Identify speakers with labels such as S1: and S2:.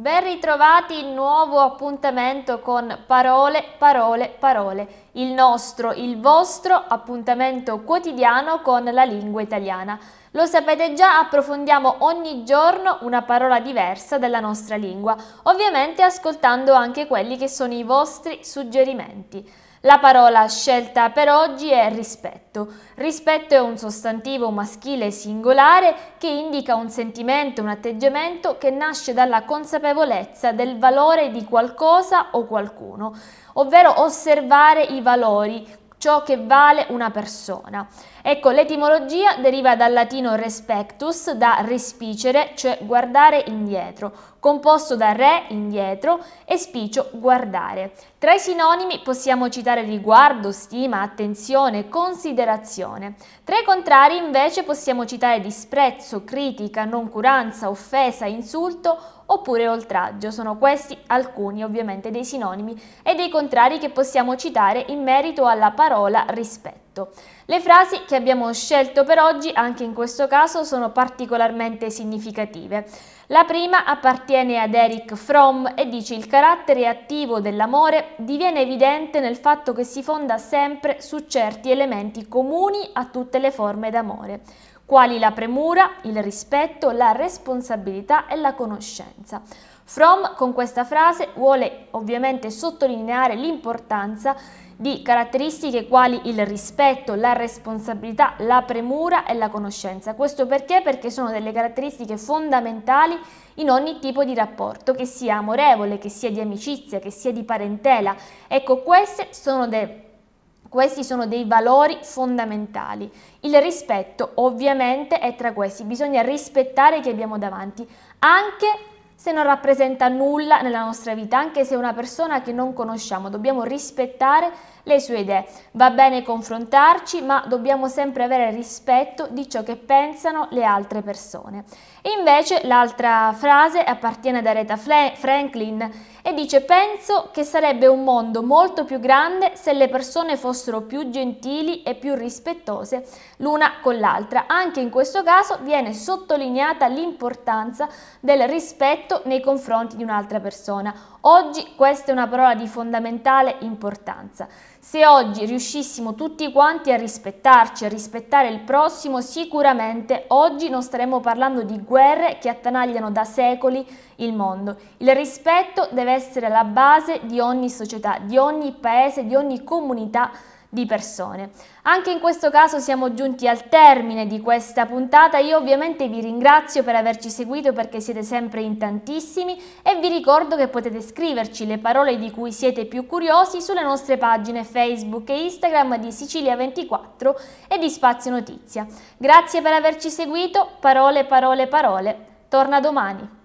S1: Ben ritrovati in nuovo appuntamento con Parole, Parole, Parole, il nostro, il vostro appuntamento quotidiano con la lingua italiana. Lo sapete già, approfondiamo ogni giorno una parola diversa della nostra lingua, ovviamente ascoltando anche quelli che sono i vostri suggerimenti. La parola scelta per oggi è rispetto. Rispetto è un sostantivo maschile singolare che indica un sentimento, un atteggiamento che nasce dalla consapevolezza del valore di qualcosa o qualcuno, ovvero osservare i valori, ciò che vale una persona. Ecco, l'etimologia deriva dal latino respectus, da respicere, cioè guardare indietro, composto da re indietro e spicio guardare. Tra i sinonimi possiamo citare riguardo, stima, attenzione, considerazione. Tra i contrari invece possiamo citare disprezzo, critica, noncuranza, offesa, insulto oppure oltraggio. Sono questi alcuni ovviamente dei sinonimi e dei contrari che possiamo citare in merito alla parola rispetto diretto. Le frasi che abbiamo scelto per oggi anche in questo caso sono particolarmente significative. La prima appartiene ad Eric Fromm e dice il carattere attivo dell'amore diviene evidente nel fatto che si fonda sempre su certi elementi comuni a tutte le forme d'amore quali la premura, il rispetto, la responsabilità e la conoscenza. Fromm con questa frase vuole ovviamente sottolineare l'importanza di caratteristiche quali il rispetto, la responsabilità, la premura e la conoscenza. Questo perché? Perché sono delle caratteristiche fondamentali in ogni tipo di rapporto, che sia amorevole, che sia di amicizia, che sia di parentela. Ecco, queste sono delle questi sono dei valori fondamentali. Il rispetto ovviamente è tra questi, bisogna rispettare chi abbiamo davanti, anche se non rappresenta nulla nella nostra vita, anche se è una persona che non conosciamo, dobbiamo rispettare le sue idee. Va bene confrontarci, ma dobbiamo sempre avere rispetto di ciò che pensano le altre persone. E invece l'altra frase appartiene ad Aretha Franklin e dice penso che sarebbe un mondo molto più grande se le persone fossero più gentili e più rispettose l'una con l'altra. Anche in questo caso viene sottolineata l'importanza del rispetto nei confronti di un'altra persona. Oggi questa è una parola di fondamentale importanza. Se oggi riuscissimo tutti quanti a rispettarci, a rispettare il prossimo, sicuramente oggi non staremmo parlando di guerre che attanagliano da secoli il mondo. Il rispetto deve essere la base di ogni società, di ogni paese, di ogni comunità di persone. Anche in questo caso siamo giunti al termine di questa puntata, io ovviamente vi ringrazio per averci seguito perché siete sempre in tantissimi e vi ricordo che potete scriverci le parole di cui siete più curiosi sulle nostre pagine Facebook e Instagram di Sicilia24 e di Spazio Notizia. Grazie per averci seguito, parole, parole, parole, torna domani.